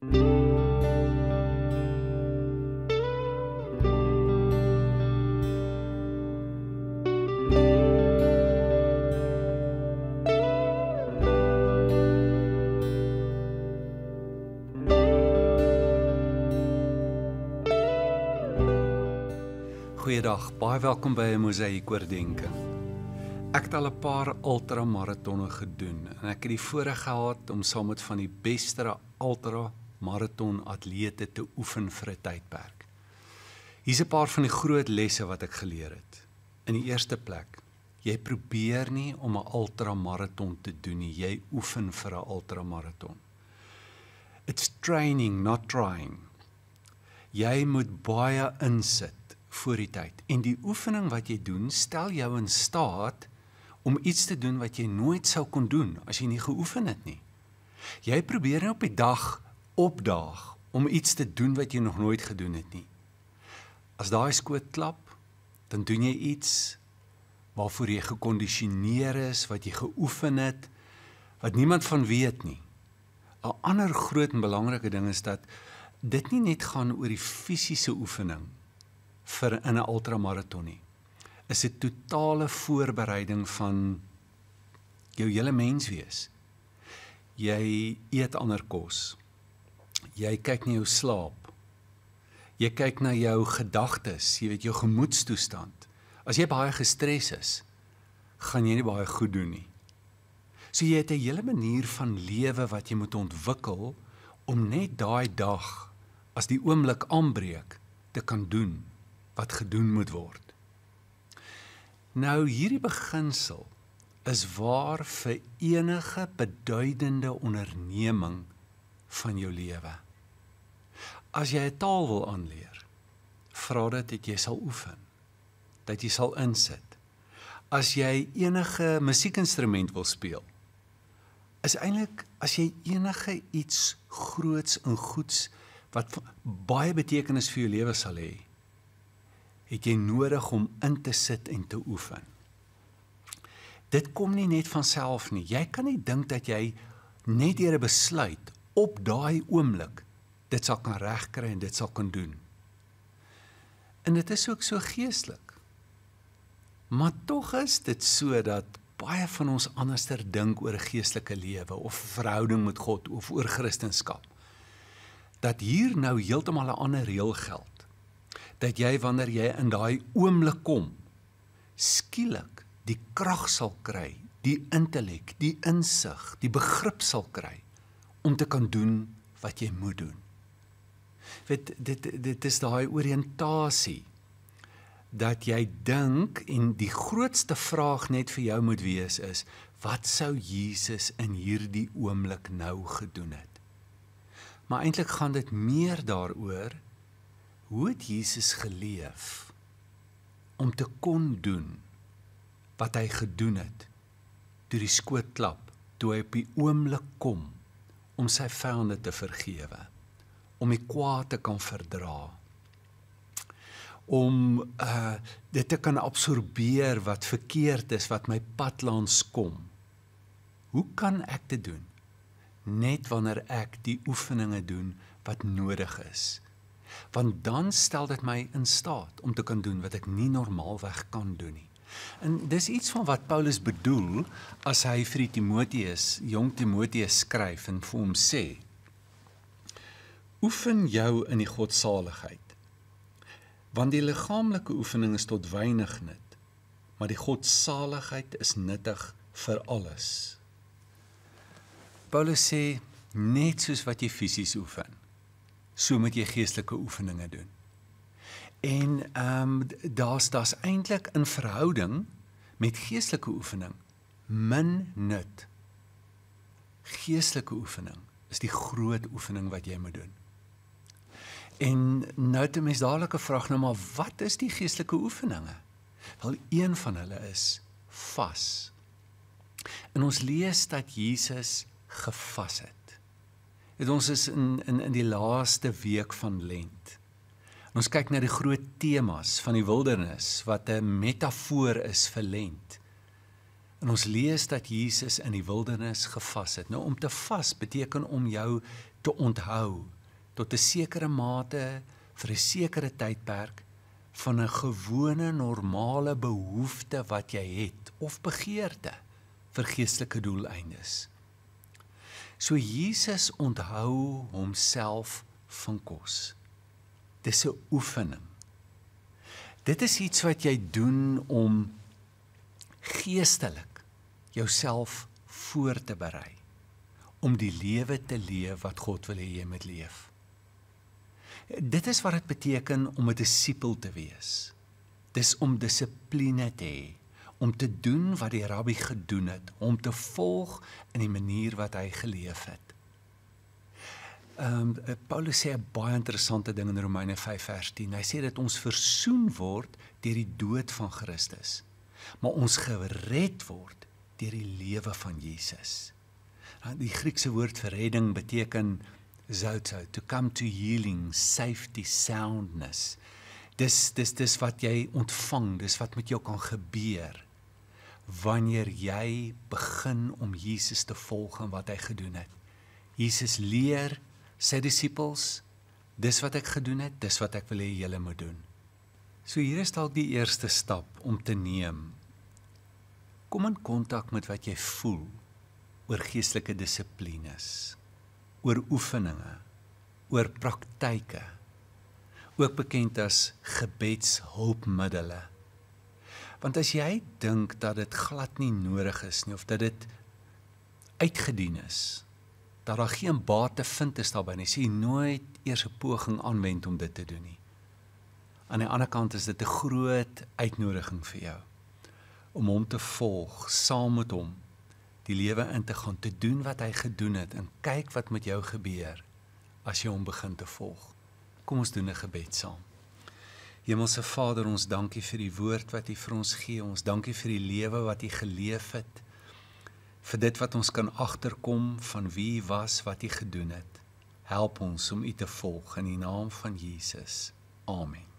Goeiedag, baie welkom by Mosaïek oordeenking. Ek het al 'n paar ultramaratonne gedoen en ek het die voorreg gehad om saam met van die beste ultra maraton atlete te oefen vir 'n tydperk. Hier's 'n paar van die groot lesse wat ek geleer het. In die eerste plek, jy probeer nie om 'n ultramaraton te doen nie, jy oefen vir 'n ultramaraton. It's training, not trying. Jy moet baie insit voor die tyd en die oefening wat jy doen, stel jou in staat om iets te doen wat jy nooit sou kon doen as jy nie geoefen het nie. Jy probeer nie op die dag opdaag om iets te doen wat jy nog nooit gedoen het nie. As daai skoot klap, dan doen jy iets waarvoor jy gekondisioneer is, wat jy geoefen het, wat niemand van weet nie. 'n Ander groot en belangrike ding is dat dit nie net gaan oor die fisiese oefening vir in 'n ultramaraton nie. Is 'n totale voorbereiding van jou hele menswees. Jy eet ander kos jy kyk na jou slaap. Jy kyk na jou gedagtes, jy weet jou gemoedstoestand. As jy baie gestres is, gaan jy nie baie goed doen nie. So jy het 'n hele manier van lewe wat jy moet ontwikkel om net daai dag as die oomblik aanbreek te kan doen wat gedoen moet word. Nou hierdie beginsel is waar vir enige beduidende onderneming van jou lewe. As jy 'n taal wil aanleer, vra dit dat jy sal oefen, dat jy sal insit. As jy enige musiekinstrument wil speel, is eintlik as jy enige iets groots en goeds wat baie betekenis vir jou lewe sal hê, het jy nodig om in te sit en te oefen. Dit kom nie net van self nie. Jy kan nie dink dat jy net deur 'n besluit op daai oomblik dit sal kan regkry en dit sal kan doen. En dit is ook so geestelik. Maar tog is dit so dat baie van ons anderster dink oor 'n geestelike lewe of 'n verhouding met God of oor Christendom. Dat hier nou heeltemal 'n ander reël geld. Dat jy wanneer jy in daai oomblik kom, skielik die krag sal kry, die intellek, die insig, die begrip sal kry om te kan doen wat jy moet doen. Weet dit dit is daai oriëntasie dat jy dink en die grootste vraag net vir jou moet wees is wat sou Jesus in hierdie oomblik nou gedoen het. Maar eintlik gaan dit meer daaroor hoe het Jesus geleef om te kon doen wat hy gedoen het toe die skoot klap toe hy op die oomblik kom om sy vyande te vergewe, om die kwaad te kan verdra, om uh dit te kan absorbeer wat verkeerd is wat my pad langs kom. Hoe kan ek dit doen? Net wanneer ek die oefeninge doen wat nodig is. Want dan stel dit my in staat om te kan doen wat ek nie normaalweg kan doen nie. En dis iets van wat Paulus bedoel as hy vir die Timoteus, jong Timoteus skryf en vir hom sê: Oefen jou in die godsaligheid. Want die liggaamlike oefening is tot weinig nut, maar die godsaligheid is nuttig vir alles. Paulus sê net soos wat jy fisies oefen, so moet jy geestelike oefeninge doen. En ehm um, daar's daar's eintlik in verhouding met geestelike oefening min nut. Geestelike oefening is die groot oefening wat jy moet doen. En nou het 'n mens dadelik 'n vraag nou maar wat is die geestelike oefeninge? Wel een van hulle is vas. En ons lees dat Jesus gevas het. Het ons is in in in die laaste week van Lent. En ons kyk na die groot temas van die wildernis wat 'n metafoor is vir lent. En ons lees dat Jesus in die wildernis gevas het. Nou om te vas beteken om jou te onthou tot 'n sekere mate vir 'n sekere tydperk van 'n gewone normale behoefte wat jy het of begeerte vir geestelike doeleindes. So Jesus onthou homself van kos. Dis 'n oefening. Dit is iets wat jy doen om geestelik jouself voor te berei om die lewe te leef wat God wil hê jy moet leef. Dit is wat dit beteken om 'n disipel te wees. Dis om dissipline te hê, om te doen wat die rabbi gedoen het, om te volg in die manier wat hy geleef het. Ehm um, Paulus sê 'n baie interessante ding in Romeine 5 vers 10. Hy sê dat ons versoen word deur die dood van Christus, maar ons gered word deur die lewe van Jesus. Dan nou, die Griekse woord vir redding beteken zoto, to come to healing, safety, soundness. Dis dis dis wat jy ontvang, dis wat met jou kan gebeur wanneer jy begin om Jesus te volg en wat hy gedoen het. Jesus leer sê disippels, dis wat ek gedoen het, dis wat ek wil hê julle moet doen. So hier is dalk die eerste stap om te neem. Kom in kontak met wat jy voel oor geestelike dissiplines, oor oefeninge, oor praktyke, ook bekend as gebedshulpmiddels. Want as jy dink dat dit glad nie nodig is nie of dat dit uitgedien is, dat daar geen baat te vind is daarin nie. Sien nooit eers 'n poging aanwend om dit te doen nie. Aan die ander kant is dit 'n groot uitnodiging vir jou om hom te volg, saam met hom die lewe in te gaan, te doen wat hy gedoen het en kyk wat met jou gebeur as jy hom begin te volg. Kom ons doen 'n gebed saam. Hemelse Vader, ons dankie vir die woord wat U vir ons gee. Ons dankie vir die lewe wat U geleef het vir dit wat ons kan agterkom van wie was wat hy gedoen het help ons om u te volg in die naam van Jesus amen